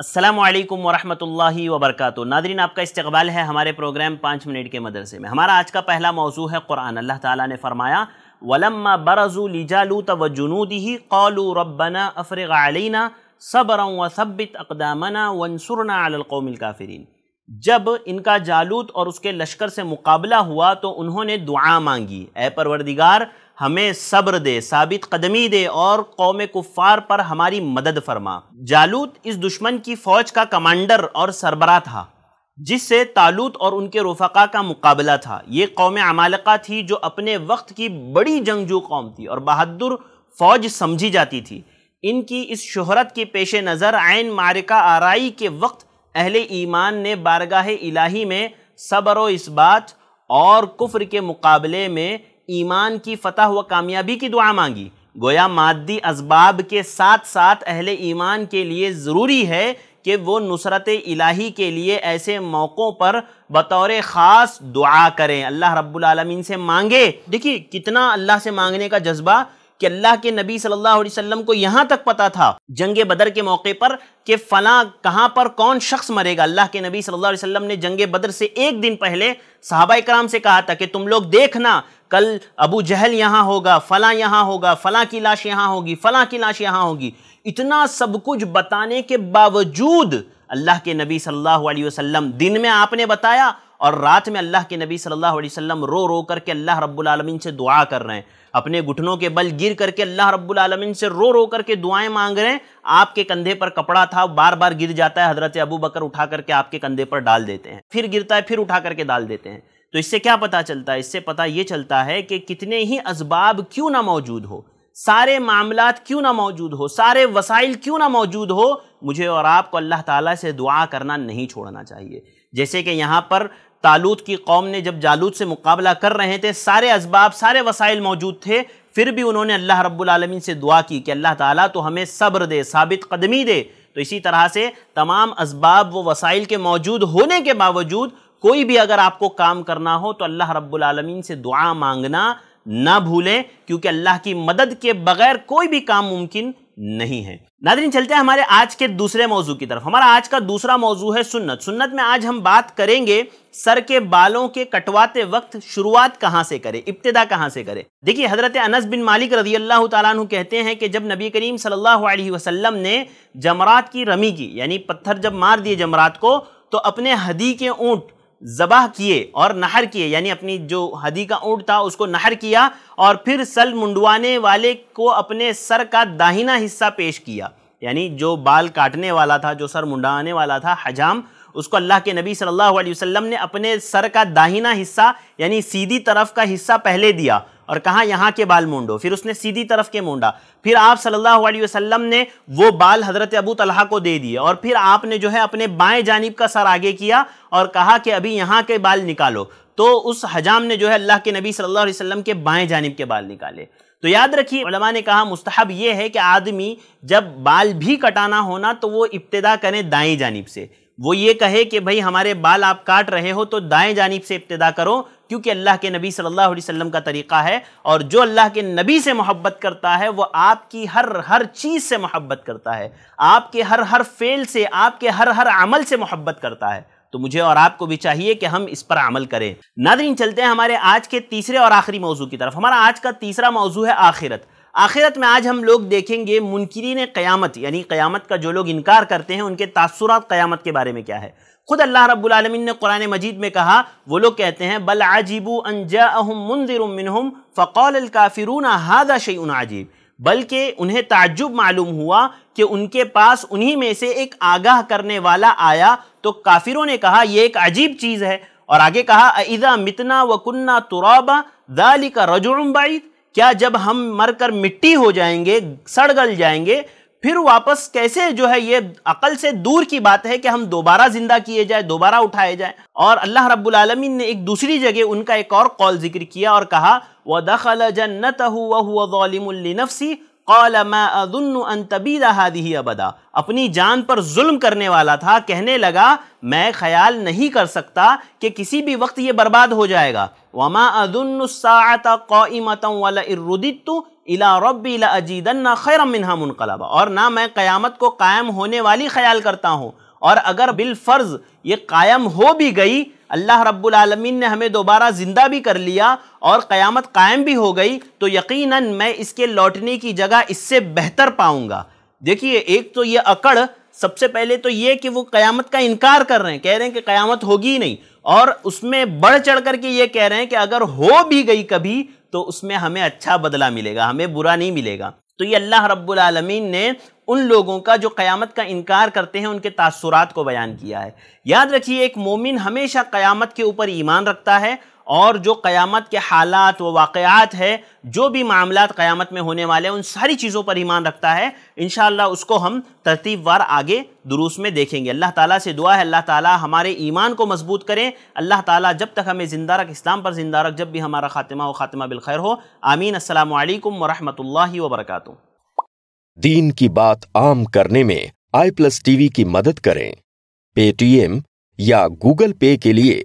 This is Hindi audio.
असलम वरहमल वबरक नादरीन आपका इस्तबाल है हमारे प्रोग्राम पाँच मिनट के मदरसे में हमारा आज का पहला मौजू है क़ुरान अल्लाह ताला ने फरमाया वलम्मा बरज़ू लिजालूत व जुनूदी ही कौलू रबना अफ़रगलना सबर व सब्बित अकदामना वनसरना अलकौमिल काफरीन जब इनका जालूत और उसके लश्कर से मुकाबला हुआ तो उन्होंने दुआ मांगी ए परवरदिगार हमें सब्र दे साबित कदमी दे और कौम कुफ़ार पर हमारी मदद फरमा जालूत इस दुश्मन की फ़ौज का कमांडर और सरबरा था जिससे तालूत और उनके रफ़ा का मुकाबला था ये कौम अमालका थी जो अपने वक्त की बड़ी जंगजू कौम थी और बहादुर फ़ौज समझी जाती थी इनकी इस शहरत के पेश नज़र आयन मारिका आरई के वक्त अहल ईमान ने बारगाह इलाही में सब्र इस्बात और कुफ्र के मुकाबले में ईमान की फतह व कामयाबी की दुआ मांगी गोया मादी इसबाब के साथ साथ अहल ईमान के लिए ज़रूरी है कि वो नुसरत इलाही के लिए ऐसे मौक़ों पर बतौर ख़ास दुआ करें अल्लाह रब्बुल रबालमीन से मांगे देखिए कितना अल्लाह से मांगने का जज्बा कि अल्लाह के नबी सल्लल्लाहु अलैहि वसल्लम को यहाँ तक पता था जंग बदर के मौके पर कि फ़लाँ कहाँ पर कौन शख्स मरेगा अल्लाह के नबी सल्लल्लाहु अलैहि वसल्लम ने जंग बदर से एक दिन पहले साहबा कराम से कहा था कि तुम लोग देखना कल अबू जहल यहाँ होगा फ़लाँ यहाँ होगा फ़लाँ की लाश यहाँ होगी फ़लाँ की लाश यहाँ होगी इतना सब कुछ बताने के बावजूद अल्लाह के नबी सल्लल्लाहु अलैहि वसल्लम दिन में आपने बताया और रात में अल्लाह के नबी सल्लल्लाहु अलैहि वसल्लम रो रो करके अल्लाह रब्बुल आलमीन से दुआ कर रहे हैं अपने घुटनों के बल गिर करके अल्लाह रब्बुल आलमीन से रो रो करके दुआएं मांग रहे हैं आपके कंधे पर कपड़ा था बार बार गिर जाता है हजरत अबू बकर उठा करके आपके कंधे पर डाल देते हैं फिर गिरता है फिर उठा करके डाल देते हैं तो इससे क्या पता चलता है इससे पता ये चलता है कि कितने ही इसबाब क्यों ना मौजूद हो सारे मामला क्यों ना मौजूद हो सारे वसाइल क्यों ना मौजूद हो मुझे और आपको अल्लाह ताला से दुआ करना नहीं छोड़ना चाहिए जैसे कि यहाँ पर तालूत की कौम ने जब जालूत से मुकाबला कर रहे थे सारे इसबाब सारे वसाइल मौजूद थे फिर भी उन्होंने अल्लाह रब्बुलमीन से दुआ की कि अल्लाह ताली तो हमें सब्र दे सबित कदमी दे तो इसी तरह से तमाम इसबाब व वसाइल के मौजूद होने के बावजूद कोई भी अगर आपको काम करना हो तो अल्लाह रब्बुलमीन से दुआ मांगना ना भूलें क्योंकि अल्लाह की मदद के बगैर कोई भी काम मुमकिन नहीं है नादरीन चलते हैं हमारे आज के दूसरे मौजू की तरफ हमारा आज का दूसरा मौजू है सुन्नत सुन्नत में आज हम बात करेंगे सर के बालों के कटवाते वक्त शुरुआत कहाँ से करें इब्तदा कहाँ से करें देखिए हज़रत अनस बिन मालिक रजी अल्लाह तु कहते हैं कि जब नबी करीम सल्लल्लाहु अलैहि वसल्लम ने जमरात की रमी की यानी पत्थर जब मार दिए जमरात को तो अपने हदी के ऊँट जबाह किए और नहर किए यानी अपनी जो हदी का ऊँट था उसको नहर किया और फिर सल मुंडवाने वाले को अपने सर का दाहिना हिस्सा पेश किया यानी जो बाल काटने वाला था जो सर मुंडाने वाला था हजाम उसको अल्लाह के नबी सल्लल्लाहु अलैहि वसल्लम ने अपने सर का दाहिना हिस्सा यानी सीधी तरफ का हिस्सा पहले दिया और कहा यहाँ के बाल मूंडो फिर उसने सीधी तरफ के मूंडा फिर आप सल्लल्लाहु अलैहि वसल्लम ने वो बाल हजरत अबू तलहा को दे दिए और फिर आपने जो है अपने बाएं जानब का सर आगे किया और कहा कि अभी यहाँ के बाल निकालो तो उस हजाम ने जो है अल्लाह के नबी सल्ला वसलम के बाएं जानब के बाल निकाले तो याद रखिए ने कहा मुस्तहब ये है कि आदमी जब बाल भी कटाना होना तो वो इब्तदा करें दाएं जानब से वो ये कहे कि भाई हमारे बाल आप काट रहे हो तो दाएं जानब से इब्तदा करो क्योंकि अल्लाह के नबी सल्लल्लाहु अलैहि वसल्लम का तरीक़ा है और जो अल्लाह के नबी से मोहब्बत करता है वो आपकी हर हर चीज़ से मोहब्बत करता है आपके हर हर फेल से आपके हर हर अमल से मोहब्बत करता है तो मुझे और आपको भी चाहिए कि हम इस पर अमल करें नादरीन चलते हैं हमारे आज के तीसरे और आखिरी मौजू की तरफ हमारा आज का तीसरा मौजू है आखिरत आखिरत में आज हम लोग देखेंगे मुनकरीन क़यामत यानी क़यामत का जो लोग इनकार करते हैं उनके तासुरात क़यामत के बारे में क्या है खुद अल्लाह रब्बुल ने कुरान मजीद में कहा वो लोग कहते हैं बल आजीबू अनजाहम फ़कौल काफिरून हादा शई आजीब बल्कि उन्हें ताजुब मालूम हुआ कि उनके पास उन्हीं में से एक आगाह करने वाला आया तो काफिरों ने कहा यह एक अजीब चीज़ है और आगे कहा अदा मितना व कुन्ना तुराबा दाली का रजुम बाइद क्या जब हम मरकर मिट्टी हो जाएंगे सड़ गल जाएंगे फिर वापस कैसे जो है ये अकल से दूर की बात है कि हम दोबारा जिंदा किए जाए दोबारा उठाए जाए और अल्लाह रब्बुल आलमीन ने एक दूसरी जगह उनका एक और कौल जिक्र किया और कहा व दखल जन्नत हुआ हुआ नफसी कौल तबीदादी अबदा अपनी जान पर जुल्म करने वाला था कहने लगा मैं ख्याल नहीं कर सकता कि किसी भी वक्त ये बर्बाद हो जाएगा वमा अदुन्सात कौमत वालरुदितु इला अजीदन्ना खैर मिनहा मुनकलाबा और ना मैं क़्यामत को कायम होने वाली ख्याल करता हूँ और अगर बिलफ़र्ज़ ये कायम हो भी गई अल्लाह रब्बुल आलमीन ने हमें दोबारा ज़िंदा भी कर लिया और क़यामत कायम भी हो गई तो यकीनन मैं इसके लौटने की जगह इससे बेहतर पाऊँगा देखिए एक तो ये अकड़ सबसे पहले तो ये कि वो क़यामत का इनकार कर रहे हैं कह रहे हैं कि क़यामत होगी नहीं और उसमें बढ़ चढ़ करके ये कह रहे हैं कि अगर हो भी गई कभी तो उसमें हमें अच्छा बदला मिलेगा हमें बुरा नहीं मिलेगा तो ये अल्लाह रब्बुल ने उन लोगों का जो क़यामत का इनकार करते हैं उनके तासरात को बयान किया है याद रखिए एक मोमिन हमेशा क़यामत के ऊपर ईमान रखता है और जो क़यामत के हालात व वाक़ात है जो भी मामला क़यामत में होने वाले हैं उन सारी चीज़ों पर ईमान रखता है इन उसको हम तरतीबार आगे दुरुस में देखेंगे अल्लाह ताला से दुआ है अल्लाह ताला हमारे ईमान को मजबूत करें अल्लाह ताला जब तक हमें ज़िंदा रख इस्लाम पर ज़िंदा रख जब भी हमारा खात्मा व ख़ातिमा बिलखैर हो आमीन असलकम वरहमल वरक दीन की बात आम करने में आई प्लस वी की मदद करें पेटीएम या गूगल पे के लिए